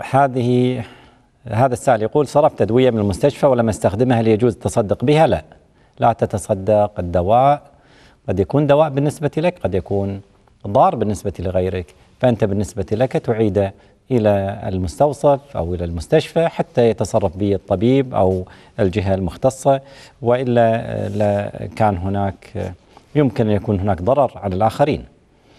هذه هذا السائل يقول صرفت أدوية من المستشفى ولم أستخدمها هل يجوز التصدق بها؟ لا لا تتصدق الدواء قد يكون دواء بالنسبة لك قد يكون ضار بالنسبة لغيرك فأنت بالنسبة لك تعيده إلى المستوصف أو إلى المستشفى حتى يتصرف به الطبيب أو الجهة المختصة وإلا كان هناك يمكن أن يكون هناك ضرر على الآخرين